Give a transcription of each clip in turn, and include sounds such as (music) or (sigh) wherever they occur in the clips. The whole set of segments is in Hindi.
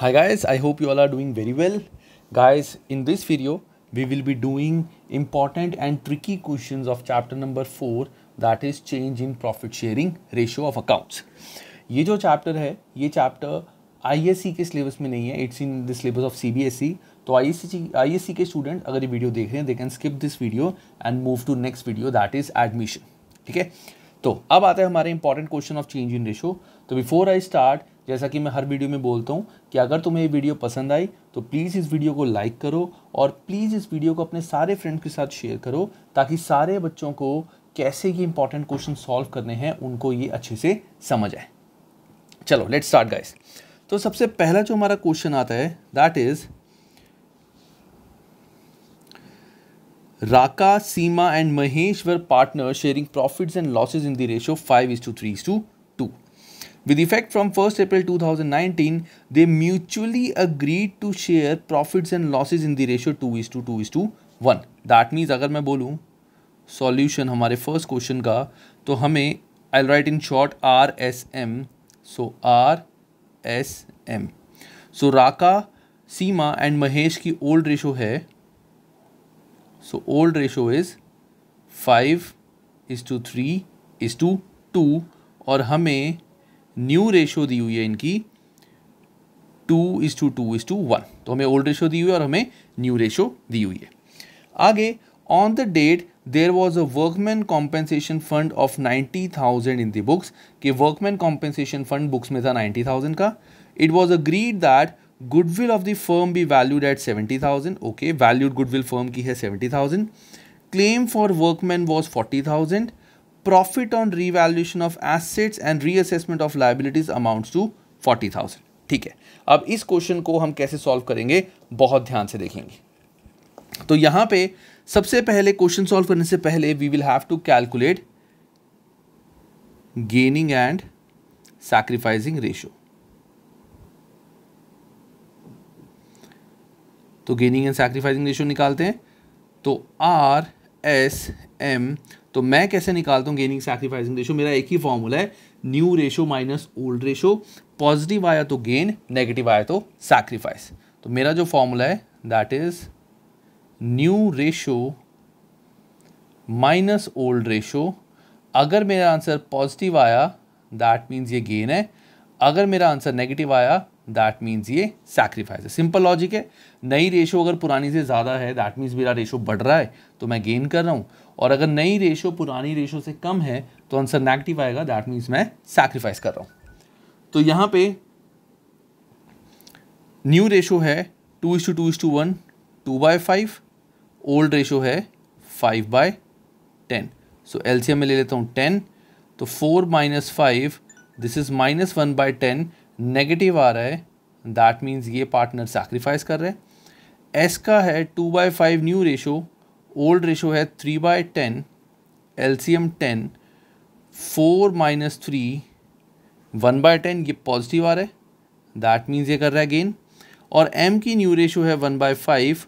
hi guys i hope you all are doing very well guys in this video we will be doing important and tricky questions of chapter number 4 that is change in profit sharing ratio of accounts ये जो चैप्टर है ये चैप्टर आईएससी के सिलेबस में नहीं है it's in the syllabus of CBSE तो आईएससी आईएससी के स्टूडेंट अगर ये वीडियो देख रहे हैं they can skip this video and move to next video that is admission ठीक है तो अब आता है हमारे important question of change in ratio तो बिफोर आई स्टार्ट जैसा कि मैं हर वीडियो में बोलता हूँ कि अगर तुम्हें ये वीडियो पसंद आई तो प्लीज़ इस वीडियो को लाइक करो और प्लीज़ इस वीडियो को अपने सारे फ्रेंड के साथ शेयर करो ताकि सारे बच्चों को कैसे ये इंपॉर्टेंट क्वेश्चन सॉल्व करने हैं उनको ये अच्छे से समझ आए चलो लेट स्टार्ट गाइस तो सबसे पहला जो हमारा क्वेश्चन आता है that is Raka Seema and Mahesh were partner sharing profits and losses in the ratio five is to three is to With effect from 1st April 2019, they mutually agreed to share profits and losses in the ratio 2 is to 2 is to 1. That means अगर मैं बोलूँ solution हमारे first question का तो हमें I'll write in short R S M. So R S M. So Raka, Seema and Mahesh की old ratio है. So old ratio is five is to three is to two और हमें न्यू रेशियो दी हुई है इनकी two is to two is to one तो हमें ओल्ड रेशियो दी हुई है और हमें न्यू रेशियो दी हुई है आगे on the date there was a workman compensation fund of ninety thousand in दुक्स बुक्स कि वर्कमैन कॉम्पेंसेशन फंड बुक्स में था नाइन्टी थाउजेंड का it was agreed that goodwill of the firm be valued at seventy thousand okay valued goodwill firm की है seventy thousand claim for workman was forty thousand profit on revaluation of assets and reassessment of liabilities amounts to forty thousand ठीक है अब इस क्वेश्चन को हम कैसे सॉल्व करेंगे बहुत ध्यान से देखेंगे तो यहां पे सबसे पहले क्वेश्चन सॉल्व करने से पहले we will have to calculate gaining and sacrificing ratio तो गेनिंग एंड सैक्रिफाइसिंग रेशियो निकालते हैं तो आर एस एम तो मैं कैसे निकालता हूँ गेनिंग सैक्रीफाइसिंग रेशो मेरा एक ही फॉर्मूला है new ratio minus old ratio positive आया तो गेन नेगेटिव आया तो सैक्रीफाइस तो मेरा जो फॉर्मूला है that is new ratio minus old ratio अगर मेरा आंसर पॉजिटिव आया दैट मीन्स ये गेन है अगर मेरा आंसर नेगेटिव आया दैट मीन्स ये सैक्रीफाइस है सिंपल लॉजिक है नई रेशो अगर पुरानी से ज़्यादा है दैट मीन्स मेरा रेशो बढ़ रहा है तो मैं गेन कर रहा हूँ और अगर नई रेशो पुरानी रेशो से कम है तो आंसर नेगेटिव आएगा दैट मीन्स मैं सैक्रिफाइस कर रहा हूँ तो यहाँ पे न्यू रेशो है two is to two is to one two by five old ratio है five by ten so L M में ले लेता हूँ टेन तो four minus five this is minus one by ten negative आ रहा है दैट मीन्स ये पार्टनर सैक्रिफाइस कर रहे हैं एस का है to by five new ratio old ratio है three by ten L C M ten four minus three one by ten ये पॉजिटिव आ रहा है दैट मीन्स ये कर रहा है गेन और एम की न्यू रेशो है one by five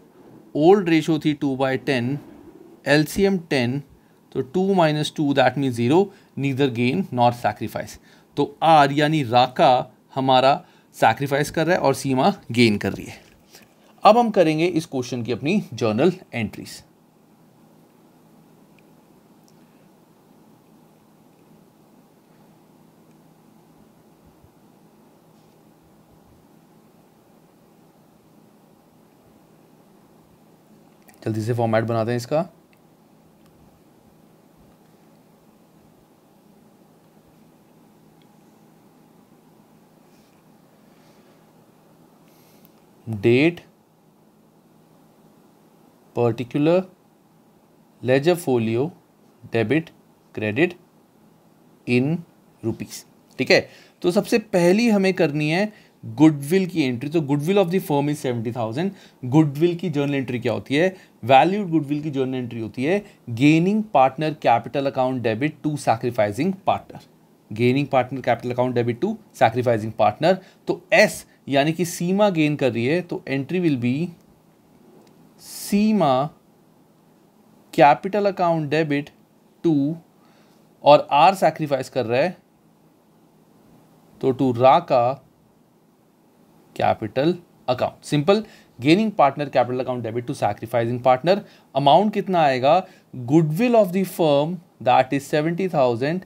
old ratio थी two by ten L C M ten तो two minus two that means zero neither gain not sacrifice तो आर यानी राका हमारा सेक्रीफाइस कर रहा है और सीमा गेन कर रही है अब हम करेंगे इस क्वेश्चन की अपनी जर्नल एंट्रीज़ जल्दी से फॉर्मेट बनाते हैं इसका date particular ledger folio debit credit in rupees ठीक है तो सबसे पहली हमें करनी है गुडविल की एंट्री तो goodwill of the firm is seventy thousand goodwill की जर्नल एंट्री क्या होती है वैल्यूड गुडविल की जर्नल एंट्री होती है gaining partner capital account debit to sacrificing partner gaining partner capital account debit to sacrificing partner तो एस यानी कि सीमा गेन कर रही है तो entry will be Seema capital account debit to और आर सैक्रीफाइस कर रहा है तो to Raka capital account simple gaining partner capital account debit to sacrificing partner amount कितना आएगा goodwill of the firm that is seventy thousand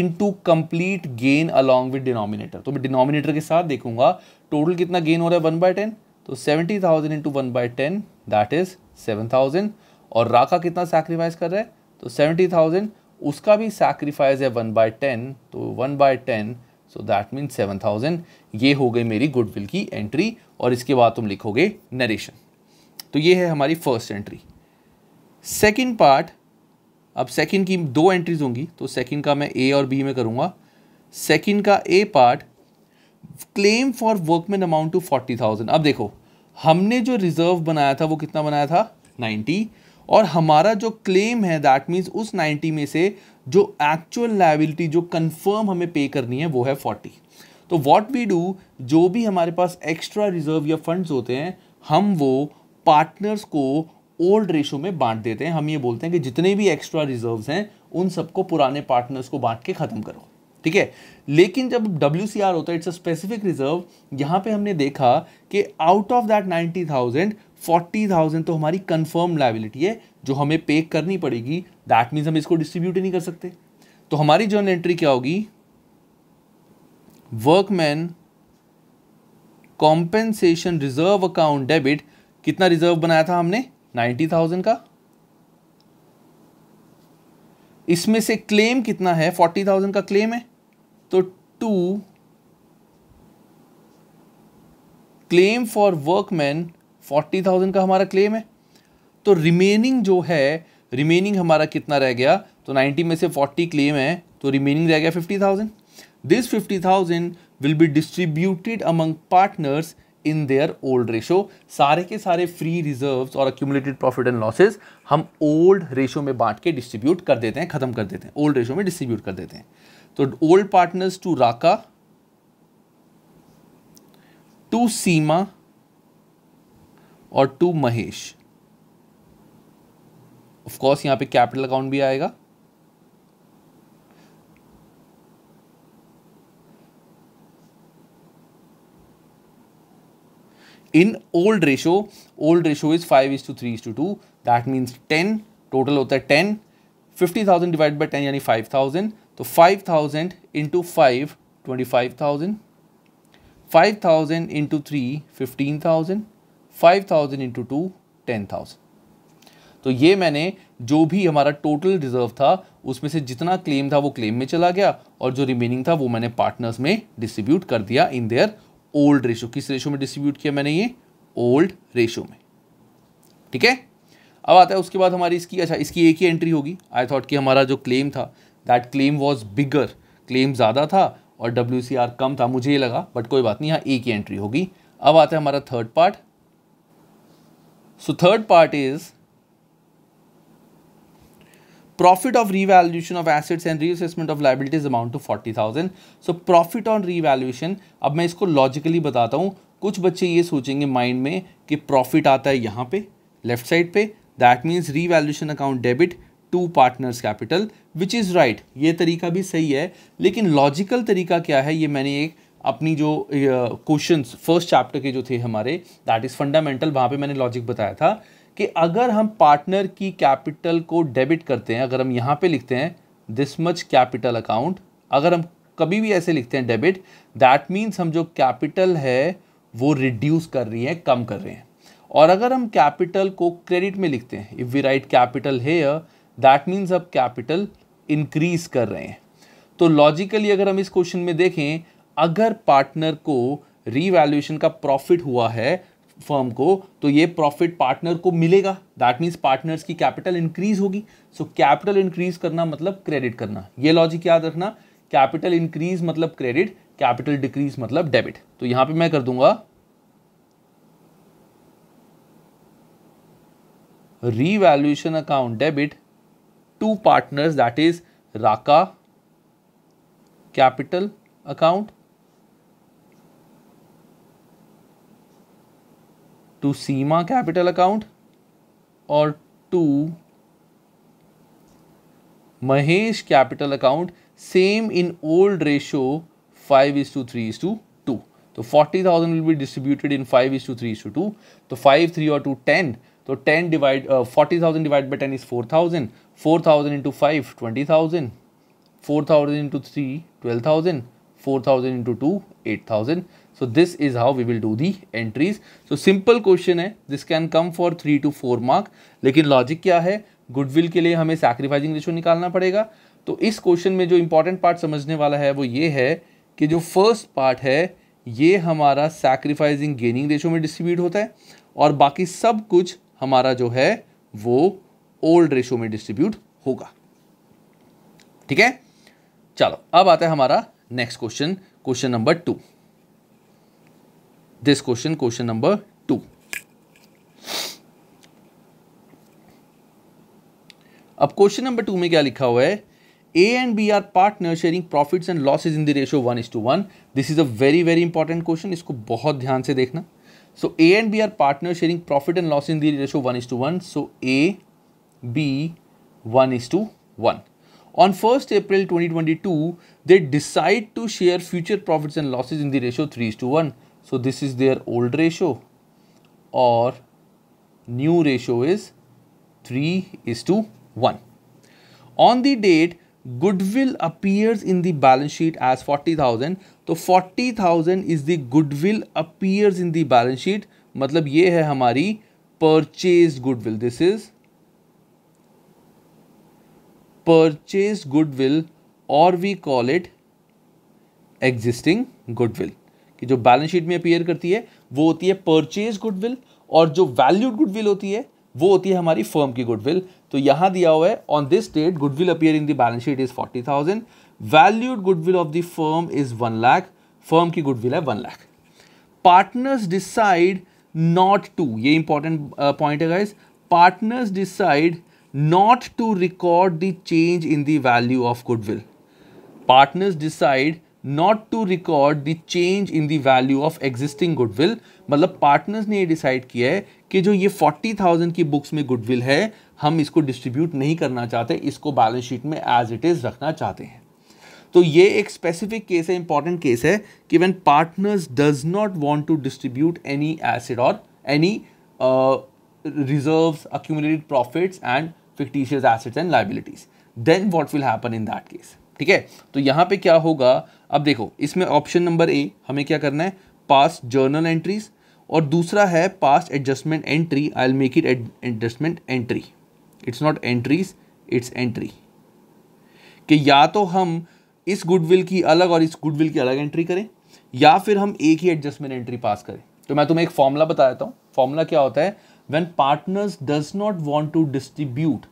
into complete gain along with denominator तो मैं डिनोमिनेटर के साथ देखूंगा टोटल कितना गेन हो रहा है वन बाय टेन तो seventy thousand into one by ten that is seven thousand और राका कितना सैक्रीफाइस कर रहा है तो सेवेंटी थाउजेंड उसका भी सैक्रीफाइस है वन बाय टेन तो one by ten so that means seven thousand ये हो गई मेरी गुडविल की एंट्री और इसके बाद तुम लिखोगे नरेशन तो ये है हमारी फर्स्ट एंट्री सेकेंड पार्ट अब सेकेंड की दो एंट्रीज होंगी तो सेकेंड का मैं ए और बी में करूँगा सेकेंड का A part claim for workman amount to forty thousand अब देखो हमने जो रिजर्व बनाया था वो कितना बनाया था नाइन्टी और हमारा जो क्लेम है दैट मीन्स उस 90 में से जो एक्चुअल लाइबिलिटी जो कंफर्म हमें पे करनी है वो है 40 तो व्हाट वी डू जो भी हमारे पास एक्स्ट्रा रिजर्व या फंड्स होते हैं हम वो पार्टनर्स को ओल्ड रेशो में बांट देते हैं हम ये बोलते हैं कि जितने भी एक्स्ट्रा रिजर्व्स हैं उन सबको पुराने पार्टनर्स को बांट के ख़त्म करो ठीक है लेकिन जब डब्ल्यू होता है इट्स अ स्पेसिफिक रिजर्व यहाँ पे हमने देखा कि out of that ninety thousand forty thousand तो हमारी कन्फर्म लाइबिलिटी है जो हमें पे करनी पड़ेगी दैट मीन्स हम इसको डिस्ट्रीब्यूट ही नहीं कर सकते तो हमारी जर्नल एंट्री क्या होगी workman compensation reserve account debit कितना रिजर्व बनाया था हमने नाइन्टी थाउजेंड का इसमें से क्लेम कितना है फोर्टी थाउजेंड का क्लेम है तो to claim for workman forty thousand का हमारा क्लेम है तो रिमेनिंग जो है रिमेनिंग हमारा कितना रह गया तो नाइन्टी में से फोर्टी क्लेम है तो रिमेनिंग रह गया fifty thousand this fifty thousand will be distributed among partners in their old ratio सारे के सारे फ्री रिजर्व और अक्यूमुलेटेड प्रॉफिट एंड लॉसेज हम ओल्ड रेशो में बांट के डिस्ट्रीब्यूट कर देते हैं खत्म कर देते हैं ओल्ड रेशो में डिस्ट्रीब्यूट कर देते हैं तो old partners to Raka to Seema और टू महेश ऑफकोर्स यहां पे कैपिटल अकाउंट भी आएगा in old ratio old ratio is five is to three is to two that means ten total होता है ten fifty thousand divide by ten यानी फाइव थाउजेंड तो five thousand into five twenty five thousand five thousand into three fifteen thousand five thousand into two ten thousand तो ये मैंने जो भी हमारा टोटल रिजर्व था उसमें से जितना क्लेम था वो क्लेम में चला गया और जो रिमेनिंग था वो मैंने पार्टनर्स में डिस्ट्रीब्यूट कर दिया इन देयर ओल्ड रेशो किस रेशो में डिस्ट्रीब्यूट किया मैंने ये ओल्ड रेशो में ठीक है अब आता है उसके बाद हमारी इसकी अच्छा इसकी एक ही एंट्री होगी आई थॉट कि हमारा जो क्लेम था that claim was bigger claim ज़्यादा था और डब्ल्यू कम था मुझे ये लगा बट कोई बात नहीं यहाँ एक ही एंट्री होगी अब आता है हमारा third part third part is profit of revaluation of assets and and of liabilities amount to forty thousand so profit on revaluation अब मैं इसको लॉजिकली बताता हूँ कुछ बच्चे ये सोचेंगे माइंड में कि प्रॉफिट आता है यहाँ पे लेफ्ट साइड पे that means revaluation account debit to partners capital which is right ये तरीका भी सही है लेकिन लॉजिकल तरीका क्या है ये मैंने एक अपनी जो क्वेश्चन फर्स्ट चैप्टर के जो थे हमारे दैट इज़ फंडामेंटल वहाँ पे मैंने लॉजिक बताया था कि अगर हम पार्टनर की कैपिटल को डेबिट करते हैं अगर हम यहाँ पे लिखते हैं दिस मच कैपिटल अकाउंट अगर हम कभी भी ऐसे लिखते हैं डेबिट दैट मीन्स हम जो कैपिटल है वो रिड्यूस कर रही है कम कर रहे हैं और अगर हम कैपिटल को क्रेडिट में लिखते हैं इफ़ वी राइट कैपिटल है दैट मीन्स अब कैपिटल इंक्रीज कर रहे हैं तो लॉजिकली अगर हम इस क्वेश्चन में देखें अगर पार्टनर को रीवैल्यूएशन का प्रॉफिट हुआ है फर्म को तो ये प्रॉफिट पार्टनर को मिलेगा दैट मीन्स पार्टनर्स की कैपिटल इंक्रीज होगी सो कैपिटल इंक्रीज करना मतलब क्रेडिट करना ये लॉजिक याद रखना कैपिटल इंक्रीज मतलब क्रेडिट कैपिटल डिक्रीज मतलब डेबिट तो यहां पे मैं कर दूंगा revaluation account debit to partners that is Raka capital account to SEMA capital account or to Mahesh capital account same in old ratio 5 is to 3 is to 2. So 40,000 will be distributed in 5 is to 3 is to 2. So 5, 3 or 2, 10. So 10 divide, uh, 40,000 divided by 10 is 4,000. 4,000 into 5, 20,000. 4,000 into 3, 12,000. 4,000 into 2, 8000 so this is how we will do the entries so simple question है this can come for three to four mark लेकिन लॉजिक क्या है गुडविल के लिए हमें सैक्रिफाइजिंग रेशो निकालना पड़ेगा तो इस क्वेश्चन में जो इंपॉर्टेंट पार्ट समझने वाला है वो ये है कि जो फर्स्ट पार्ट है ये हमारा सैक्रिफाइजिंग गेनिंग रेशो में डिस्ट्रीब्यूट होता है और बाकी सब कुछ हमारा जो है वो ओल्ड रेशो में डिस्ट्रीब्यूट होगा ठीक है चलो अब आता है हमारा next question question number two this question question number two अब क्वेश्चन नंबर टू में क्या लिखा हुआ है A and B are partner sharing profits and losses in the ratio one is to one this is a very very important question इसको बहुत ध्यान से देखना so A and B are partner sharing profit and loss in the ratio one is to one so A B one is to one On twenty twenty 2022, they decide to share future profits and losses in the ratio 3 is to 1. So this is their old ratio or new ratio is 3 is to 1. On the date, goodwill appears in the balance sheet as 40,000. So 40,000 is the goodwill appears in the balance sheet. मतलब ये है हमारी purchased goodwill. This is purchased goodwill और we call it existing goodwill कि जो बैलेंस शीट में अपीयर करती है वो होती है परचेज गुडविल और जो वैल्यूड गुडविल होती है वो होती है हमारी फर्म की गुडविल तो यहां दिया हुआ है on this date goodwill appear in the balance sheet is forty thousand valued goodwill of the firm is one lakh firm की गुडविल है one lakh partners decide not to ये इंपॉर्टेंट पॉइंट uh, है guys partners decide not to record the change in the value of goodwill partners decide not to record the change in the value of existing goodwill मतलब पार्टनर्स ने ये डिसाइड किया है कि जो ये फोर्टी थाउजेंड की बुक्स में गुडविल है हम इसको डिस्ट्रीब्यूट नहीं करना चाहते इसको बैलेंस शीट में एज इट इज़ रखना चाहते हैं तो ये एक स्पेसिफिक केस है इंपॉर्टेंट केस है कि when partners does not want to distribute any asset और any reserve accumulated profits and fictitious assets and liabilities then what will happen in that case ठीक है तो यहाँ पे क्या होगा अब देखो इसमें ऑप्शन नंबर ए हमें क्या करना है पास जर्नल एंट्रीज और दूसरा है pass adjustment entry I'll make it adjustment entry it's not entries it's entry कि या तो हम इस गुडविल की अलग और इस गुडविल की अलग एंट्री करें या फिर हम एक ही एडजस्टमेंट एंट्री पास करें तो मैं तुम्हें एक फॉर्मूला बता देता हूँ फॉर्मूला क्या होता है when partners does not want to distribute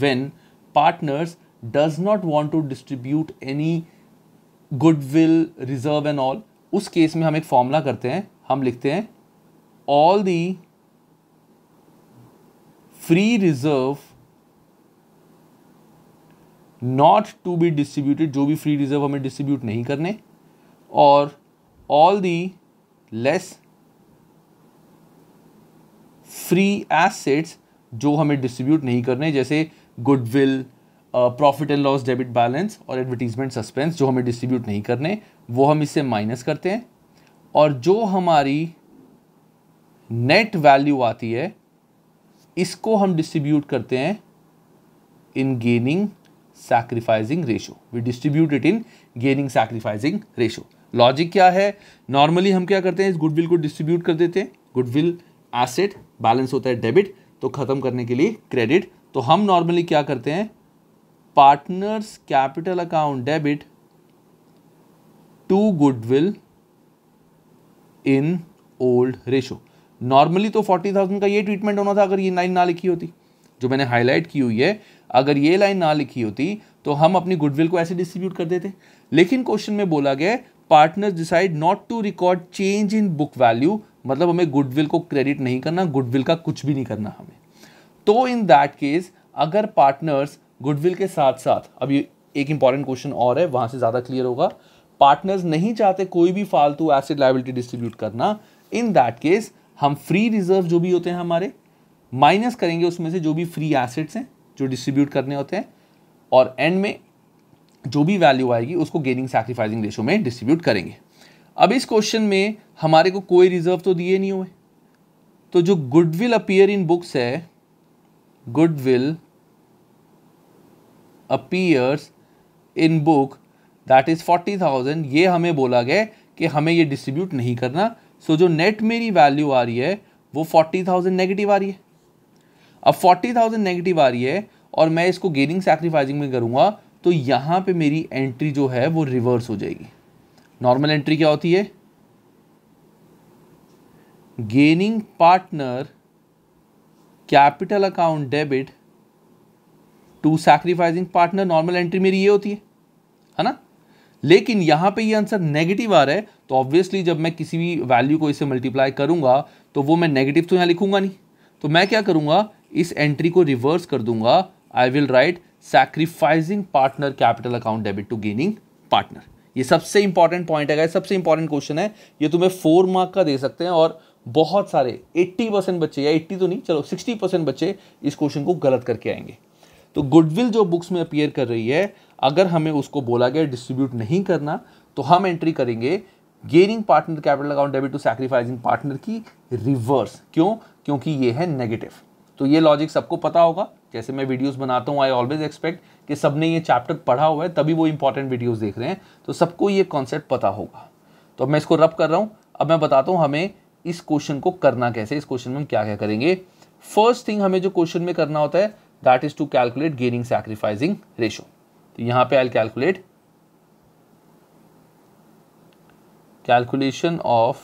when partners does not want to distribute any goodwill reserve and all उस केस में हम एक फॉर्मूला करते हैं हम लिखते हैं all the free reserve not to be distributed जो भी फ्री रिजर्व हमें डिस्ट्रीब्यूट नहीं करने और all the less free assets जो हमें डिस्ट्रीब्यूट नहीं करने जैसे goodwill profit and loss debit balance और एडवर्टीजमेंट सस्पेंस जो हमें डिस्ट्रीब्यूट नहीं करने वो हम इससे माइनस करते हैं और जो हमारी नेट वैल्यू आती है इसको हम डिस्ट्रीब्यूट करते हैं in gaining sacrificing ratio we distribute it in gaining sacrificing ratio logic क्या है नॉर्मली हम क्या करते हैं इस गुडविल को डिस्ट्रीब्यूट कर देते हैं गुडविल एसेट बैलेंस होता है डेबिट तो ख़त्म करने के लिए क्रेडिट तो हम नॉर्मली क्या करते हैं partners capital account debit to goodwill in old ratio normally तो फोर्टी थाउजेंड का ये ट्रीटमेंट होना था अगर ये लाइन ना लिखी होती जो मैंने हाईलाइट की हुई है अगर ये लाइन ना लिखी होती तो हम अपनी गुडविल को ऐसे डिस्ट्रीब्यूट कर देते लेकिन क्वेश्चन में बोला गया partners decide not to record change in book value मतलब हमें गुडविल को क्रेडिट नहीं करना गुडविल का कुछ भी नहीं करना हमें तो इन दैट केस अगर पार्टनर्स गुडविल के साथ साथ अब ये एक इंपॉर्टेंट क्वेश्चन और है वहां से ज़्यादा क्लियर होगा पार्टनर्स नहीं चाहते कोई भी फालतू एसिड लाइबिलिटी डिस्ट्रीब्यूट करना इन दैट केस हम फ्री रिजर्व जो भी होते हैं हमारे माइनस करेंगे उसमें से जो भी फ्री एसिड्स हैं जो डिस्ट्रीब्यूट करने होते हैं और एंड में जो भी वैल्यू आएगी उसको गेनिंग सैक्रीफाइसिंग रेशो में डिस्ट्रीब्यूट करेंगे अब इस क्वेश्चन में हमारे को कोई रिजर्व तो दिए नहीं हुए तो जो गुडविल अपियर इन बुक्स है goodwill appears in book that is forty thousand ये हमें बोला गया कि हमें ये डिस्ट्रीब्यूट नहीं करना सो so, जो नेट मेरी वैल्यू आ रही है वो फोर्टी थाउजेंड नेगेटिव आ रही है अब फोर्टी थाउजेंड नेगेटिव आ रही है और मैं इसको गेनिंग सेक्रीफाइसिंग में करूँगा तो यहाँ पे मेरी एंट्री जो है वो रिवर्स हो जाएगी नॉर्मल एंट्री क्या होती है gaining partner capital account debit to sacrificing partner normal entry मेरी ये होती है है ना लेकिन यहां पे ये आंसर नेगेटिव आ रहा है तो ऑब्वियसली जब मैं किसी भी वैल्यू को इसे मल्टीप्लाई करूंगा तो वो मैं नेगेटिव तो यहाँ लिखूंगा नहीं तो मैं क्या करूंगा इस एंट्री को रिवर्स कर दूंगा I will write sacrificing partner capital account debit to gaining partner ये सबसे इंपॉर्टेंट पॉइंट है सबसे इंपॉर्टेंट क्वेश्चन है ये तुम्हें फोर मार्क का दे सकते हैं और बहुत सारे 80 परसेंट बच्चे या 80 तो नहीं चलो 60 परसेंट बच्चे इस क्वेश्चन को गलत करके आएंगे तो गुडविल जो बुक्स में अपियर कर रही है अगर हमें उसको बोला गया डिस्ट्रीब्यूट नहीं करना तो हम एंट्री करेंगे gaining partner capital account debit to sacrificing partner की रिवर्स क्यों क्योंकि ये है नेगेटिव तो ये लॉजिक सबको पता होगा जैसे मैं वीडियोस बनाता हूँ आई ऑलवेज एक्सपेक्ट कि सबने ये चैप्टर पढ़ा हुआ है तभी वो इंपॉर्टेंट वीडियोस देख रहे हैं तो सबको ये कॉन्सेप्ट पता होगा तो अब मैं इसको रब कर रहा हूँ अब मैं बताता हूँ हमें इस क्वेश्चन को करना कैसे इस क्वेश्चन में हम क्या क्या करेंगे फर्स्ट थिंग हमें जो क्वेश्चन में करना होता है that is to calculate gaining sacrificing ratio तो यहां पे I calculate calculation of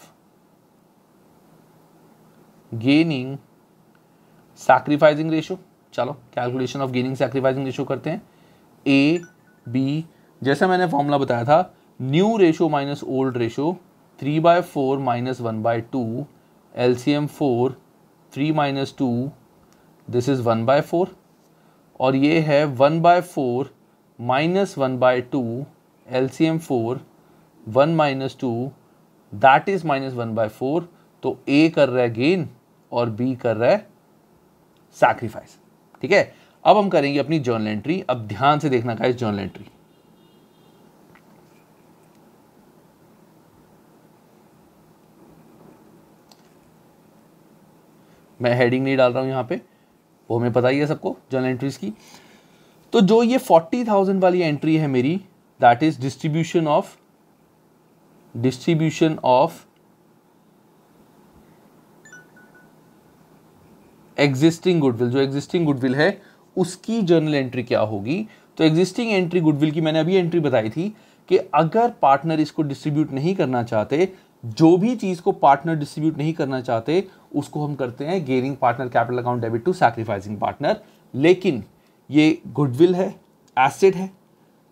gaining sacrificing ratio चलो calculation of gaining sacrificing ratio करते हैं ए बी जैसे मैंने फॉर्मूला बताया था new ratio minus old ratio three by four minus one by two L C M four three minus two this is one by four और ये है one by four minus one by two L C M four one minus two that is minus one by four तो ए कर रहा है गेन और बी कर रहा है सैक्रीफाइस ठीक है अब हम करेंगे अपनी जर्नल एंट्री अब ध्यान से देखना का इस जर्नल एंट्री मैं हेडिंग नहीं डाल रहा हूं यहां पे वो हमें पता ही है सबको जर्नल एंट्रीज की तो जो ये फोर्टी थाउजेंड वाली एंट्री है मेरी that is distribution of distribution of existing goodwill जो एग्जिस्टिंग गुडविल है उसकी जर्नल एंट्री क्या होगी तो एग्जिस्टिंग एंट्री गुडविल की मैंने अभी एंट्री बताई थी कि अगर पार्टनर इसको डिस्ट्रीब्यूट नहीं करना चाहते जो भी चीज़ को पार्टनर डिस्ट्रीब्यूट नहीं करना चाहते उसको हम करते हैं gaining partner capital account debit to sacrificing partner लेकिन ये गुडविल है एसेट है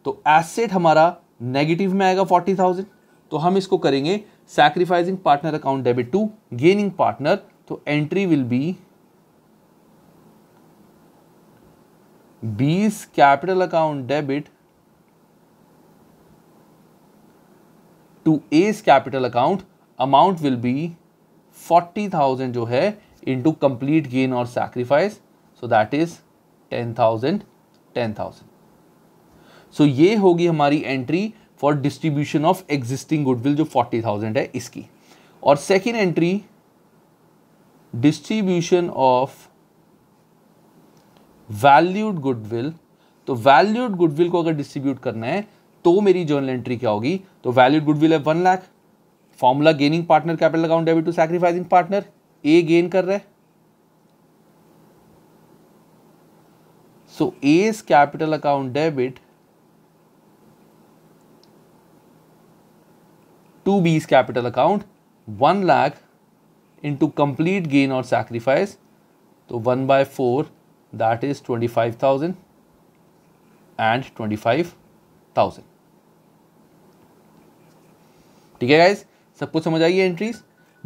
तो एसेट हमारा नेगेटिव में आएगा फोर्टी थाउजेंड तो हम इसको करेंगे sacrificing partner account debit to gaining partner तो entry will be B's capital account debit to A's capital account amount will be forty thousand जो है इंटू कंप्लीट गेन और sacrifice so that is ten thousand ten thousand so ये होगी हमारी entry for distribution of existing goodwill जो फोर्टी थाउजेंड है इसकी और second entry distribution of valued goodwill तो वैल्यूड गुडविल को अगर डिस्ट्रीब्यूट करना है तो मेरी जर्नल एंट्री क्या होगी तो वैल्यूड गुडविल है one lakh formula gaining partner capital account debit to sacrificing partner A gain कर रहे so A's capital account debit to B's capital account one lakh into complete gain और सैक्रीफाइस तो one by four that is twenty five thousand and twenty five thousand ठीक है गाइज सब कुछ समझ आइए एंट्रीज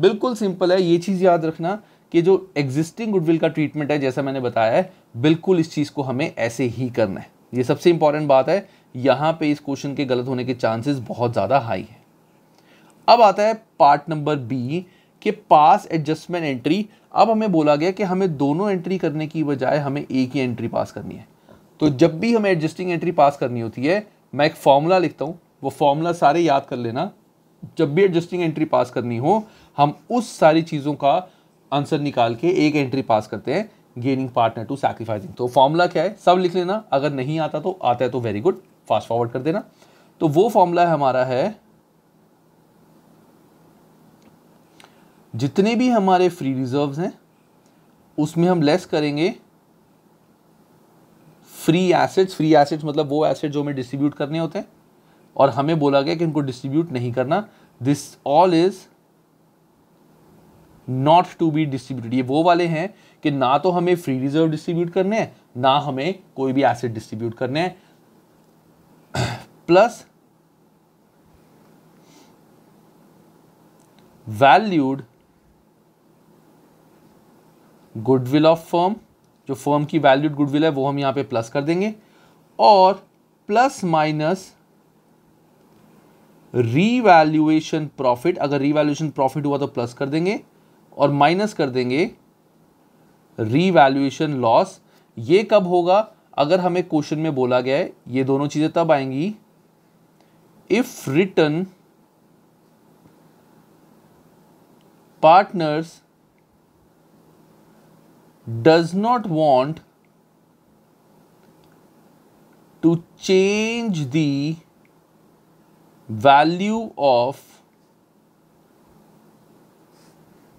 बिल्कुल सिंपल है ये चीज़ याद रखना कि जो एग्जिस्टिंग गुडविल का ट्रीटमेंट है जैसा मैंने बताया है बिल्कुल इस चीज़ को हमें ऐसे ही करना है ये सबसे इंपॉर्टेंट बात है यहाँ पे इस क्वेश्चन के गलत होने के चांसेस बहुत ज़्यादा हाई है अब आता है पार्ट नंबर बी के पास एडजस्टमेंट एंट्री अब हमें बोला गया कि हमें दोनों एंट्री करने की बजाय हमें एक ही एंट्री पास करनी है तो जब भी हमें एडजस्टिंग एंट्री पास करनी होती है मैं एक फॉर्मूला लिखता हूँ वो फॉर्मूला सारे याद कर लेना जब भी एडजस्टिंग एंट्री पास करनी हो हम उस सारी चीज़ों का आंसर निकाल के एक एंट्री पास करते हैं गेनिंग पार्टनर टू सैक्रीफाइसिंग तो फॉर्मूला क्या है सब लिख लेना अगर नहीं आता तो आता है तो वेरी गुड फास्ट फॉरवर्ड कर देना तो वो फॉर्मूला हमारा है जितने भी हमारे फ्री रिजर्व्स हैं उसमें हम लेस करेंगे फ्री एसेट्स फ्री एसेट्स मतलब वो एसेट जो हमें डिस्ट्रीब्यूट करने होते हैं और हमें बोला गया कि इनको डिस्ट्रीब्यूट नहीं करना this all is not to be distributed ये वो वाले हैं कि ना तो हमें फ्री रिजर्व डिस्ट्रीब्यूट करने हैं ना हमें कोई भी एसेट डिस्ट्रीब्यूट करने हैं plus valued goodwill of firm जो फर्म की वैल्यूड गुडविल है वो हम यहां पे प्लस कर देंगे और प्लस माइनस रीवैल्यूएशन प्रॉफिट अगर रीवैल्यूएशन प्रॉफिट हुआ तो प्लस कर देंगे और माइनस कर देंगे रीवैल्यूएशन लॉस ये कब होगा अगर हमें क्वेश्चन में बोला गया है ये दोनों चीज़ें तब आएंगी if return partners does not want to change the value of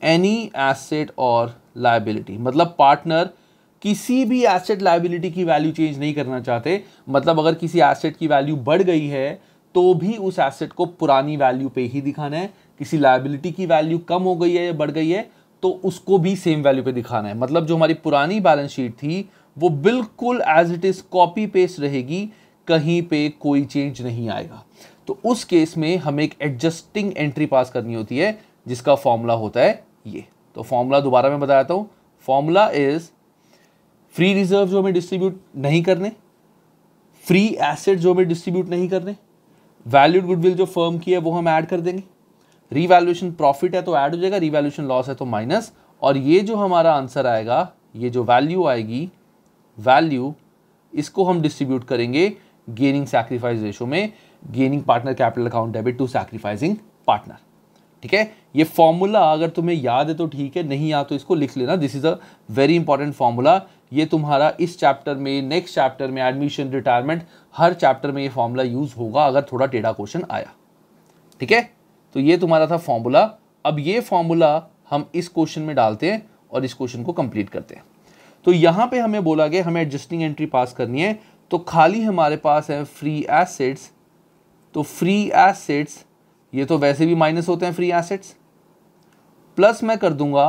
any asset और लाइबिलिटी मतलब पार्टनर किसी भी एसेट लाइबिलिटी की वैल्यू चेंज नहीं करना चाहते मतलब अगर किसी एसेट की वैल्यू बढ़ गई है तो भी उस एसेट को पुरानी वैल्यू पे ही दिखाना है किसी लाइबिलिटी की वैल्यू कम हो गई है या बढ़ गई है तो उसको भी सेम वैल्यू पे दिखाना है मतलब जो हमारी पुरानी बैलेंस शीट थी वो बिल्कुल as it is copy paste रहेगी कहीं पे कोई चेंज नहीं आएगा तो उस केस में हमें एक एडजस्टिंग एंट्री पास करनी होती है जिसका फॉर्मूला होता है ये तो फॉर्मूला दोबारा मैं बताता हूँ फॉर्मूला इज फ्री रिजर्व जो हमें डिस्ट्रीब्यूट नहीं करने फ्री एसेट जो हमें डिस्ट्रीब्यूट नहीं करने वैल्यूड गुडविल जो फर्म की है वो हम ऐड कर देंगे रीवैल्यूएशन प्रॉफिट है तो ऐड हो जाएगा रीवैल्यूएशन लॉस है तो माइनस और ये जो हमारा आंसर आएगा ये जो वैल्यू आएगी वैल्यू इसको हम डिस्ट्रीब्यूट करेंगे गेनिंग सेक्रीफाइस रेशो में gaining partner capital account debit to sacrificing partner ठीक है ये फॉर्मूला अगर तुम्हें याद है तो ठीक है नहीं याद तो इसको लिख लेना this is a very important formula ये तुम्हारा इस चैप्टर में नेक्स्ट चैप्टर में एडमिशन रिटायरमेंट हर चैप्टर में ये फॉर्मूला यूज़ होगा अगर थोड़ा टेढ़ा क्वेश्चन आया ठीक है तो ये तुम्हारा था फॉर्मूला अब ये फॉर्मूला हम इस क्वेश्चन में डालते हैं और इस क्वेश्चन को कंप्लीट करते हैं तो यहां पे हमें बोला गया हमें एडजस्टिंग एंट्री पास करनी है तो खाली हमारे पास है फ्री एसेट्स तो फ्री एसेट्स ये तो वैसे भी माइनस होते हैं फ्री एसेट्स प्लस मैं कर दूंगा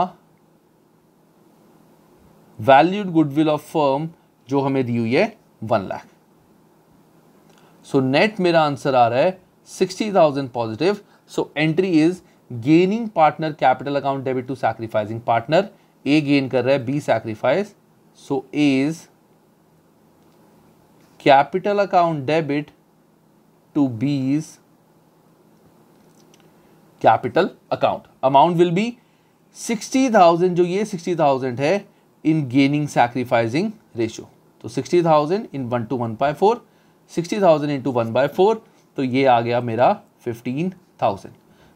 वैल्यूड गुडविल ऑफ फर्म जो हमें दी हुई है वन लाख सो नेट मेरा आंसर आ रहा है sixty thousand positive so entry is gaining partner capital account debit to sacrificing partner A gain कर रहा है B sacrifice so A's capital account debit to B's capital account. Amount will be 60,000 जो ये 60,000 है in gaining sacrificing ratio. तो 60,000 in 1 to 1 by 4, 60,000 into 1 by 4 तो ये आ गया मेरा 15,000.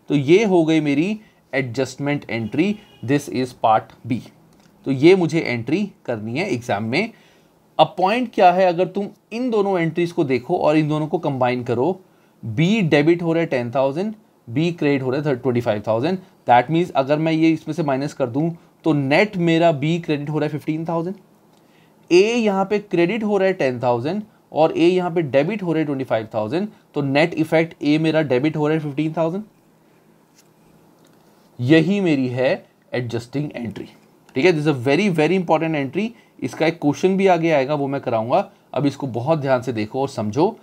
तो ये हो गई मेरी adjustment entry this is part B तो ये मुझे एंट्री करनी है एग्जाम में अब पॉइंट क्या है अगर तुम इन दोनों एंट्रीज को देखो और इन दोनों को कंबाइन करो बी डेबिट हो रहा है टेन थाउजेंड बी क्रेडिट हो रहा है twenty five thousand that means अगर मैं ये इसमें से माइनस कर दूं तो नेट मेरा बी क्रेडिट हो रहा है फिफ्टीन थाउजेंड ए यहाँ पे क्रेडिट हो रहा है टेन थाउजेंड और ए यहाँ पे डेबिट हो रहा है ट्वेंटी फाइव थाउजेंड तो नेट इफेक्ट ए मेरा डेबिट हो रहा है फिफ्टीन थाउजेंड यही मेरी है एडजस्टिंग एंट्री ठीक है this a very very important entry इसका एक क्वेश्चन भी आगे आएगा वो मैं कराऊंगा अब इसको बहुत ध्यान से देखो और समझो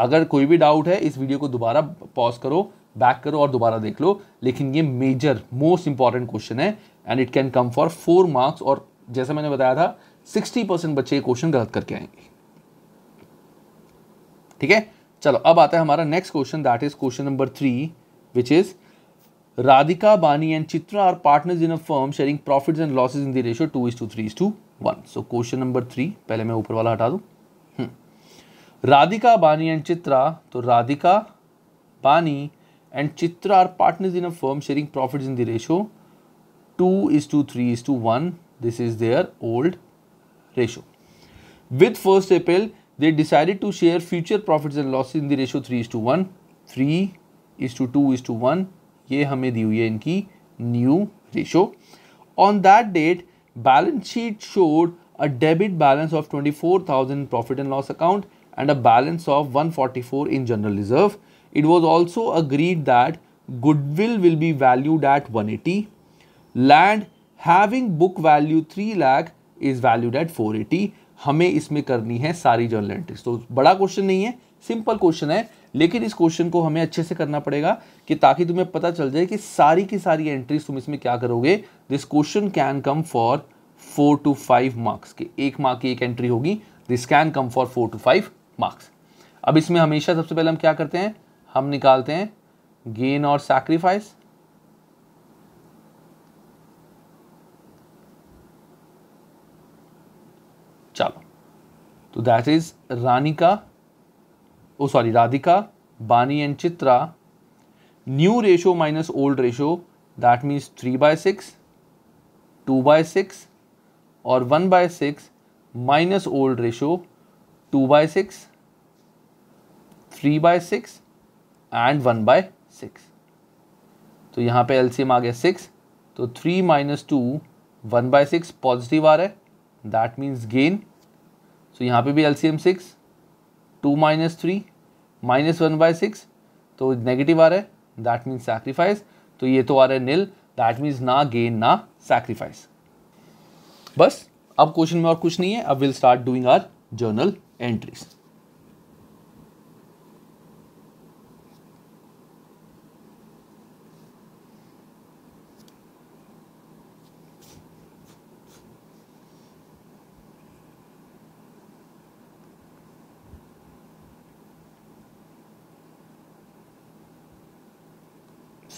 अगर कोई भी डाउट है इस वीडियो को दोबारा पॉज करो बैक करो और दोबारा देख लो लेकिन ये मेजर मोस्ट इंपॉर्टेंट क्वेश्चन है and it can come for four marks और जैसा मैंने बताया था सिक्सटी परसेंट बच्चे ये क्वेश्चन गलत करके आएंगे ठीक है चलो अब आता है हमारा next question that is question number three which is Radhika Bani and Chitra are partners in a firm sharing profits and losses in the ratio 2 is to 3 is to 1. So question number 3 पहले मैं ऊपर वाला हटा दूँ Radhika Bani and Chitra तो Radhika Bani and Chitra are partners in a firm sharing profits in the ratio 2 is to 3 is to 1. This is their old ratio. With first April, they decided to share future profits and losses in the ratio 3 is to 1, 3 is to 2 is to 1 ये हमें दी हुई है इनकी new ratio on that date balance sheet showed a debit balance of twenty four thousand profit and loss account and a balance of one forty four in general reserve it was also agreed that goodwill will be valued at one eighty land having book value three lakh is valued at four eighty हमें इसमें करनी है सारी जर्नल एंट्रीज तो बड़ा क्वेश्चन नहीं है सिंपल क्वेश्चन है लेकिन इस क्वेश्चन को हमें अच्छे से करना पड़ेगा कि ताकि तुम्हें पता चल जाए कि सारी की सारी एंट्रीज तुम इसमें क्या करोगे this question can come for four to five marks के एक मार्क की एक एंट्री होगी this can come for four to five marks अब इसमें हमेशा सबसे पहले हम क्या करते हैं हम निकालते हैं गेन और सैक्रीफाइस चलो तो दैट इज रानी का ओ sorry Radhika Bani and Chitra new ratio minus old ratio that means three by six two by six और one by six minus old ratio two by six three by six and one by six तो यहाँ पे एलसीएम आ गया सिक्स तो three minus two one by six positive आ रहा है दैट मीन्स गेन सो यहाँ पे भी LCM six two minus three minus one by six तो नेगेटिव आ रहा है दैट मीन्स सैक्रीफाइस तो ये तो आ रहा है नील दैट मीन्स ना गेन ना सैक्रीफाइस बस अब क्वेश्चन में और कुछ नहीं है अब will start doing our journal entries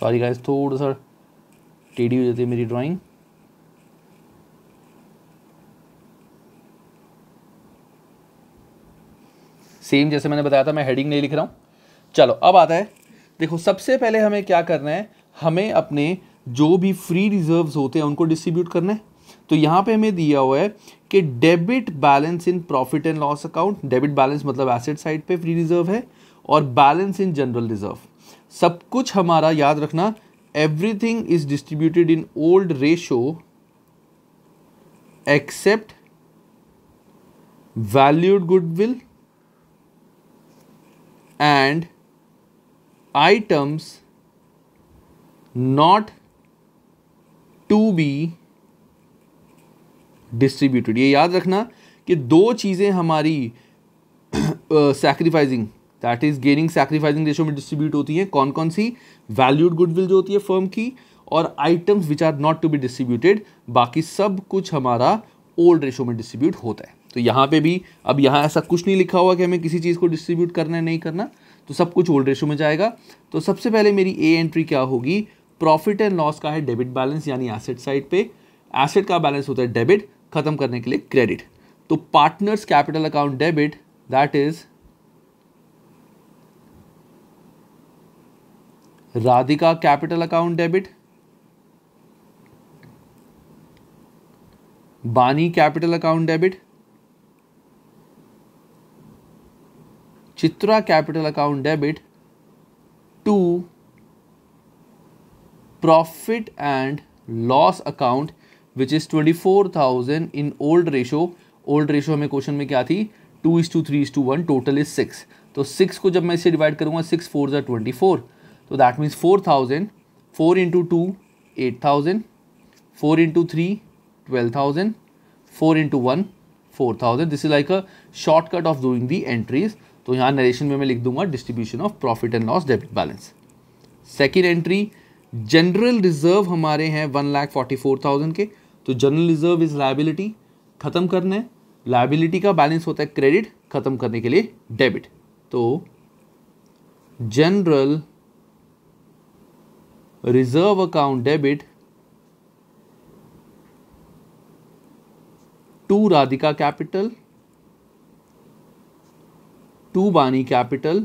sorry guys थोड़ा सा टेढ़ी हो जाती है मेरी ड्राइंग सेम जैसे मैंने बताया था मैं हेडिंग नहीं लिख रहा हूं चलो अब आता है देखो सबसे पहले हमें क्या करना है हमें अपने जो भी फ्री रिजर्व्स होते हैं उनको डिस्ट्रीब्यूट करना है तो यहाँ पे हमें दिया हुआ है कि debit balance in profit and loss account debit balance मतलब एसेट साइड पे फ्री रिजर्व है और बैलेंस इन जनरल रिजर्व सब कुछ हमारा याद रखना everything is distributed in old ratio except valued goodwill and items not to be distributed ये याद रखना कि दो चीज़ें हमारी sacrificing (coughs) uh, that is gaining sacrificing ratio में डिस्ट्रीब्यूट होती है कौन कौन सी वैल्यूड गुडविल जो होती है फर्म की और items which are not to be distributed बाकी सब कुछ हमारा ओल्ड रेशो में डिस्ट्रीब्यूट होता है तो यहाँ पे भी अब यहाँ ऐसा कुछ नहीं लिखा हुआ कि हमें किसी चीज़ को डिस्ट्रीब्यूट करना है नहीं करना तो सब कुछ ओल्ड रेशो में जाएगा तो सबसे पहले मेरी ए एंट्री क्या होगी प्रॉफिट एंड लॉस का है डेबिट बैलेंस यानी एसेट साइड पे एसेट का बैलेंस होता है डेबिट खत्म करने के लिए क्रेडिट तो partners capital account debit that is Radhika capital account debit Bani capital account debit Chitra capital account debit to profit and loss account which is twenty four thousand in old ratio old ratio हमें क्वेश्चन में क्या थी two is to three is to one total is six तो सिक्स को जब मैं इसे डिवाइड करूंगा सिक्स फोर ज़ा ट्वेंटी फोर तो that means four thousand four into two eight thousand four into three twelve thousand four into one four thousand this is like a shortcut of doing the entries तो यहाँ नरेशन में मैं लिख दूंगा distribution of profit and loss debit balance second entry general reserve हमारे हैं one lakh forty four thousand के तो जनरल रिजर्व इज लाइबिलिटी ख़त्म करने लाइबिलिटी का बैलेंस होता है क्रेडिट ख़त्म करने के लिए डेबिट तो general reserve account debit to Radhika capital to Bani capital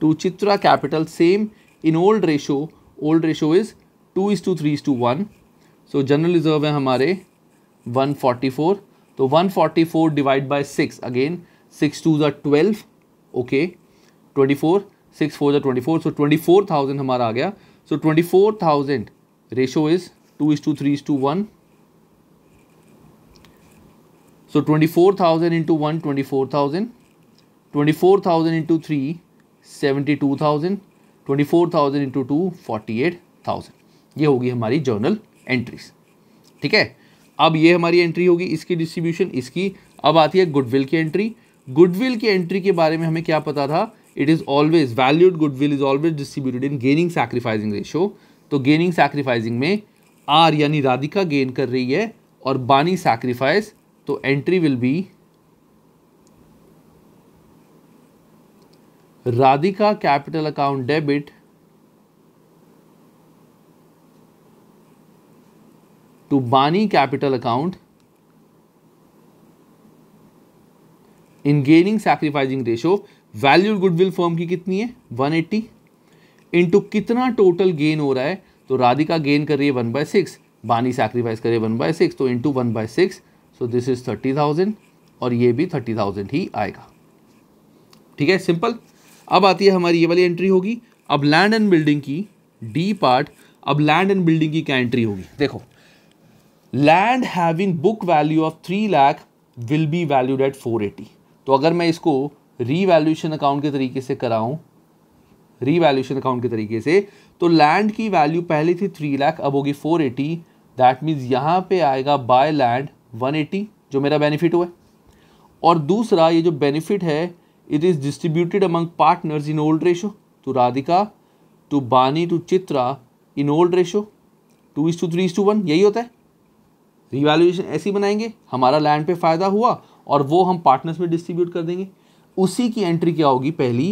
to Chitra capital same in old ratio old ratio is two is to three is to one so general reserve है हमारे वन फोर्टी फोर तो one forty four divide by six again six two ज twelve okay twenty four six four या twenty four so twenty four thousand हमारा आ गया so twenty four thousand ratio is two is to three is to one so twenty four thousand into one twenty four thousand twenty four thousand into three seventy two thousand twenty four thousand into two forty eight thousand ये होगी हमारी जर्नल एंट्रीज ठीक है अब ये हमारी एंट्री होगी इसकी डिस्ट्रीब्यूशन इसकी अब आती है गुडविल की एंट्री गुडविल की एंट्री के बारे में हमें क्या पता था it is always valued goodwill is always distributed in gaining sacrificing ratio तो गेनिंग सैक्रीफाइजिंग में आर यानी राधिका गेन कर रही है और बानी सैक्रीफाइस तो entry will be Radhika capital account debit to Bani capital account in gaining sacrificing ratio value goodwill form की कितनी है 180 एट्टी इंटू कितना टोटल गेन हो रहा है तो राधिका गेन कर रही है one by six Bani sacrifice करिए वन बाय सिक्स तो into one by six so this is thirty thousand और ये भी थर्टी थाउजेंड ही आएगा ठीक है सिंपल अब आती है हमारी ये वाली एंट्री होगी अब लैंड एंड बिल्डिंग की डी पार्ट अब लैंड एंड बिल्डिंग की क्या एंट्री होगी देखो land having book value of three lakh will be valued at four eighty तो अगर मैं इसको रीवैल्यूशन अकाउंट के तरीके से कराऊं रीवैल्यूशन अकाउंट के तरीके से तो लैंड की वैल्यू पहले थी थ्री लाख अब होगी फोर एटी दैट मीन्स यहाँ पे आएगा बाय लैंड वन एटी जो मेरा बेनिफिट हुआ और दूसरा ये जो बेनिफिट है it is distributed among partners in old ratio to Radhika to Bani to Chitra in old ratio two is to three is to one यही होता है रिवैल्यूएशन ऐसी बनाएंगे हमारा लैंड पे फ़ायदा हुआ और वो हम पार्टनर्स में डिस्ट्रीब्यूट कर देंगे उसी की एंट्री क्या होगी पहली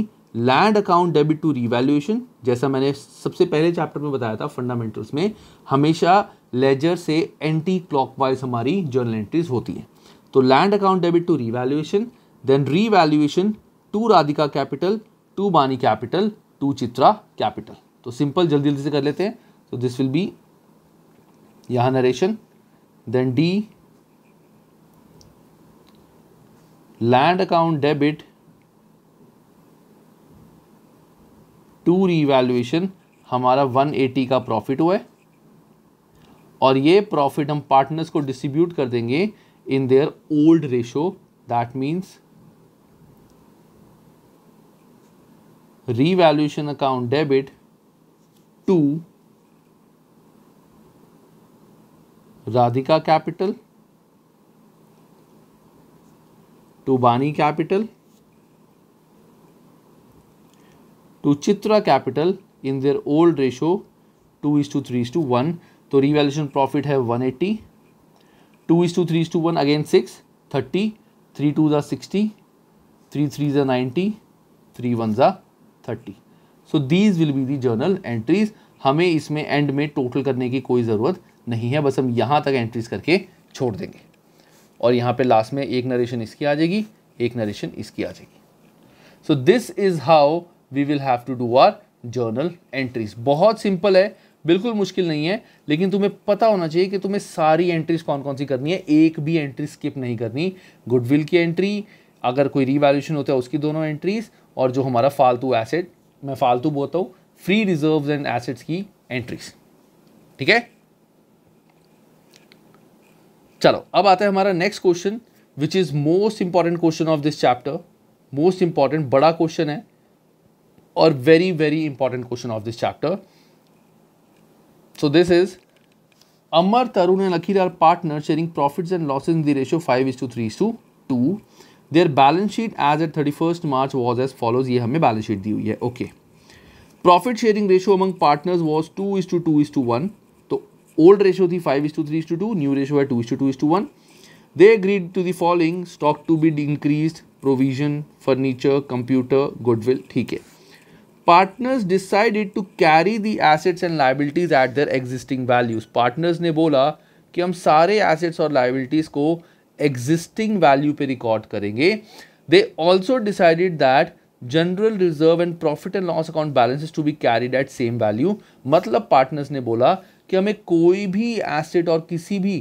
land account debit to revaluation जैसा मैंने सबसे पहले चैप्टर में बताया था फंडामेंटल्स में हमेशा लेजर से एंटी क्लॉकवाइज हमारी जर्नल एंट्रीज होती हैं तो land account debit to revaluation then revaluation to Radhika capital to Bani capital to Chitra capital तो सिंपल जल्दी जल्दी से कर लेते हैं तो दिस विल बी यहां narration then the land account debit to revaluation हमारा 180 का प्रॉफिट हुआ है और ये प्रॉफिट हम पार्टनर्स को डिस्ट्रीब्यूट कर देंगे in their old ratio that means री account debit to Radhika capital to Bani capital to Chitra Capital in their old ratio 2 is to 3 is to 1. तो revaluation profit है 180. 2 is to 3 is to 1 again 6, 30. 3 2s are 60. 3 3s are 90. 3 1s are 30. So these will be the journal entries. हमें इसमें एंड में टोटल करने की कोई ज़रूरत नहीं है बस हम यहाँ तक एंट्रीज करके छोड़ देंगे और यहाँ पे लास्ट में एक नरेशन इसकी आ जाएगी एक नरेशन इसकी आ जाएगी so this is how we will have to do our journal entries बहुत सिंपल है बिल्कुल मुश्किल नहीं है लेकिन तुम्हें पता होना चाहिए कि तुम्हें सारी एंट्रीज कौन कौन सी करनी है एक भी एंट्री स्किप नहीं करनी गुडविल की एंट्री अगर कोई रिवैल्यूशन होता है उसकी दोनों एंट्रीज और जो हमारा फालतू एसेट मैं फालतू बोलता हूँ फ्री रिजर्व एंड एसेट्स की एंट्रीज ठीक है चलो अब आता है हमारा next question which is most important question of this chapter most important बड़ा क्वेश्चन है और very very important question of this chapter so this is Amar Tarun and Akhil are partner sharing profits and loss in the ratio five is to three is to two their balance sheet as at thirty first March was as follows ये हमें बैलेंस शीट दी हुई है okay profit sharing ratio among partners was two is to two is to one तो ओल्ड रेशियो थी five is to three is to two new ratio है two is to two is to one they agreed to the following stock to be increase provision furniture computer goodwill ठीक है partners decided to carry the assets and liabilities eight there existing values partners ने बोला कि हम सारे एसेट्स और लाइबिलिटीज़ को एग्जिस्टिंग वैल्यू पे रिकॉर्ड करेंगे they also decided that general reserve and profit and loss account balances to be carried at same value मतलब पार्टनर्स ने बोला कि हमें कोई भी एसेट और किसी भी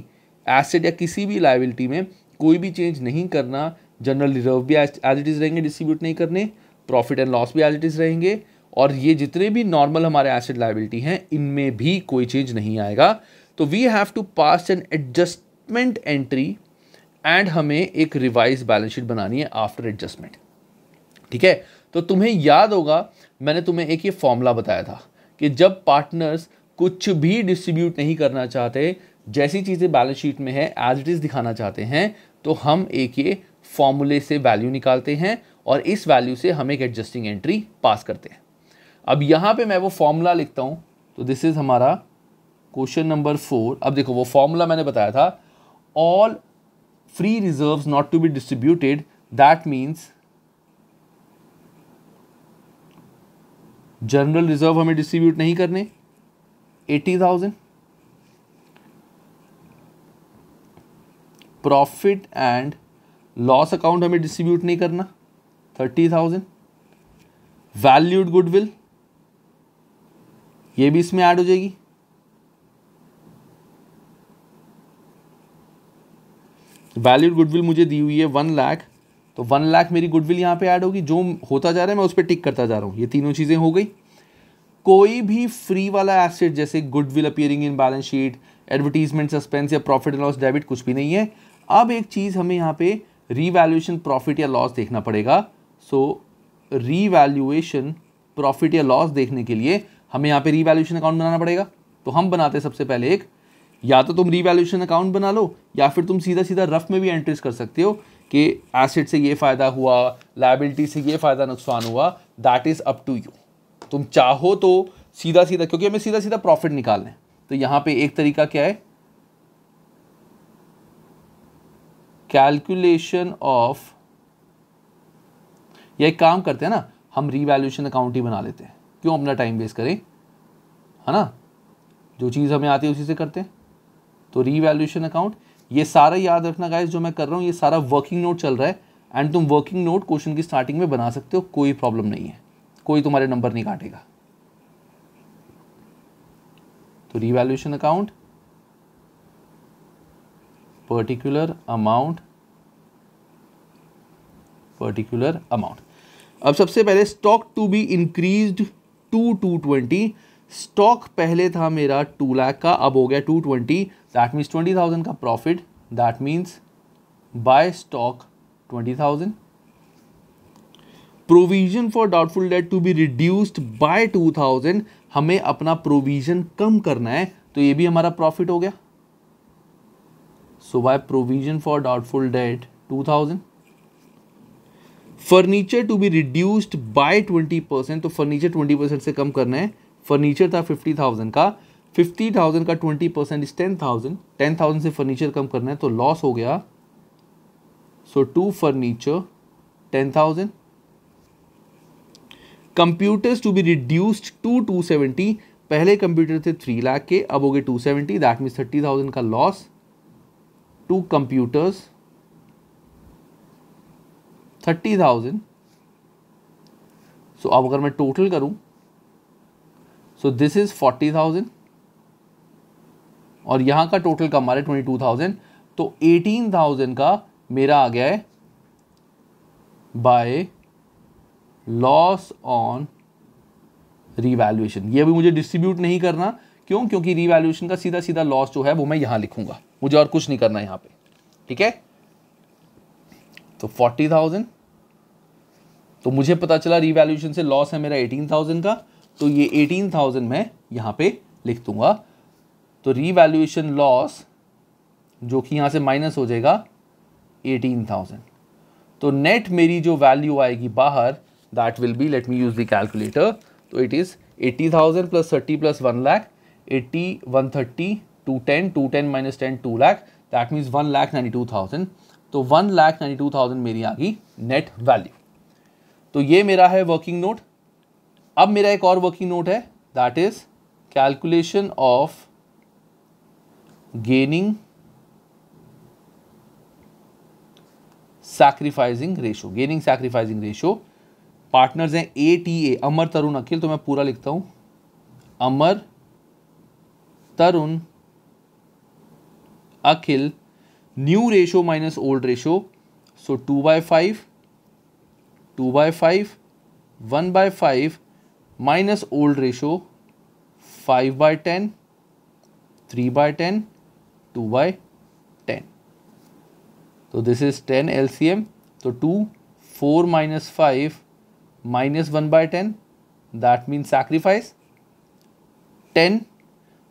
एसेट या किसी भी लाइबिलिटी में कोई भी चेंज नहीं करना जनरल रिजर्व भी एज इट इज़ रहेंगे डिस्ट्रीब्यूट नहीं करने प्रॉफिट एंड लॉस भी एज इट इज़ रहेंगे और ये जितने भी नॉर्मल हमारे एसिड लाइबिलिटी हैं इनमें भी कोई चेंज नहीं आएगा तो we have to pass an adjustment entry and हमें एक रिवाइज बैलेंस शीट बनानी है आफ्टर एडजस्टमेंट ठीक है तो तुम्हें याद होगा मैंने तुम्हें एक ये फॉर्मूला बताया था कि जब पार्टनर्स कुछ भी डिस्ट्रीब्यूट नहीं करना चाहते जैसी चीज़ें बैलेंस शीट में है एज इट इज़ दिखाना चाहते हैं तो हम एक ये फॉर्मूले से वैल्यू निकालते हैं और इस वैल्यू से हम एक एडजस्टिंग एंट्री पास करते हैं अब यहां पे मैं वो फॉर्मूला लिखता हूं तो दिस इज़ हमारा क्वेश्चन नंबर फोर अब देखो वो फॉर्मूला मैंने बताया था all free reserve not to be distributed that means general reserve हमें डिस्ट्रीब्यूट नहीं करने eighty thousand profit and loss account हमें डिस्ट्रीब्यूट नहीं करना थर्टी थाउजेंड वैल्यूड गुडविल ये भी इसमें ऐड हो जाएगी वैल्यूड गुडविल मुझे दी हुई है वन लाख तो वन लाख मेरी गुडविल यहां पे ऐड होगी जो होता जा रहा है मैं उस पर टिक करता जा रहा हूं ये तीनों चीज़ें हो गई कोई भी फ्री वाला एसेट जैसे goodwill appearing in balance sheet advertisement suspense या प्रॉफिट एंड लॉस डेबिट कुछ भी नहीं है अब एक चीज़ हमें यहां पे रीवैल्यूएशन प्रॉफिट या लॉस देखना पड़ेगा सो रीवैल्यूएशन प्रॉफिट या लॉस देखने के लिए हमें यहाँ पे रीवैल्यूशन अकाउंट बनाना पड़ेगा तो हम बनाते हैं सबसे पहले एक या तो तुम रीवैल्यूशन अकाउंट बना लो या फिर तुम सीधा सीधा रफ में भी एंट्रीज कर सकते हो कि एसेट से ये फ़ायदा हुआ लाइबिलिटी से ये फ़ायदा नुकसान हुआ that is up to you तुम चाहो तो सीधा सीधा क्योंकि हमें सीधा सीधा प्रॉफिट निकालना है तो यहाँ पे एक तरीका क्या है कैलकुलेशन ऑफ ये एक काम करते हैं ना हम रीवैल्यूशन अकाउंट ही बना लेते हैं क्यों अपना टाइम वेस्ट करें है ना जो चीज़ हमें आती है उसी से करते हैं तो रीवैल्यूशन अकाउंट ये सारा याद रखना गाइस जो मैं कर रहा हूँ ये सारा वर्किंग नोट चल रहा है एंड तुम वर्किंग नोट क्वेश्चन की स्टार्टिंग में बना सकते हो कोई प्रॉब्लम नहीं है कोई तुम्हारे नंबर नहीं काटेगा तो revaluation account particular amount particular amount अब सबसे पहले stock to be increased to two twenty stock पहले था मेरा टू लाख का अब हो गया two twenty that means twenty thousand का profit that means by stock twenty thousand provision for doubtful debt to be reduced by two thousand हमें अपना प्रोविजन कम करना है तो ये भी हमारा प्रॉफिट हो गया so by provision for doubtful debt two thousand furniture to be reduced by twenty percent तो फर्नीचर ट्वेंटी परसेंट से कम करना है फर्नीचर था फिफ्टी थाउजेंड का फिफ्टी थाउजेंड का twenty percent is ten thousand ten thousand से फर्नीचर कम करना है तो लॉस हो गया so to furniture ten thousand computers to be reduced to two seventy पहले कंप्यूटर थे थ्री लाख के अब हो गए two seventy that means thirty thousand का loss to computers thirty thousand so अब अगर मैं टोटल करूं so this is forty thousand और यहां का टोटल का है ट्वेंटी टू थाउजेंड तो एटीन थाउजेंड का मेरा आ गया है बाय लॉस ऑन रिवैल्यूएशन ये अभी मुझे डिस्ट्रीब्यूट नहीं करना क्यों क्योंकि रिवैल्यूएशन का सीधा सीधा लॉस जो है वो मैं यहां लिखूंगा मुझे और कुछ नहीं करना यहां पे ठीक है तो फोर्टी थाउजेंड तो मुझे पता चला रीवैल्यूशन से लॉस है मेरा एटीन थाउजेंड का तो ये एटीन थाउजेंड मैं यहाँ पे लिख दूंगा तो रीवैल्यूशन लॉस जो कि यहाँ से माइनस हो जाएगा एटीन थाउजेंड तो नेट मेरी जो वैल्यू आएगी बाहर that will be let me use the calculator तो it is eighty thousand plus thirty plus one lakh eighty one thirty two ten two ten minus ten two lakh that means one lakh ninety two thousand तो one lakh ninety two thousand मेरी आ गई नेट वैल्यू तो ये मेरा है वर्किंग नोट अब मेरा एक और वर्किंग नोट है that is calculation of gaining sacrificing ratio gaining sacrificing ratio partners हैं ए टी ए अमर तरुण अखिल तो मैं पूरा लिखता हूं Amar Tarun Akhil new ratio minus old ratio so two by five 2 by 5, 1 by 5 minus old ratio 5 by 10, 3 by 10, 2 by 10. So this is 10 LCM. So 2, 4 minus 5 minus 1 by 10 that means sacrifice 10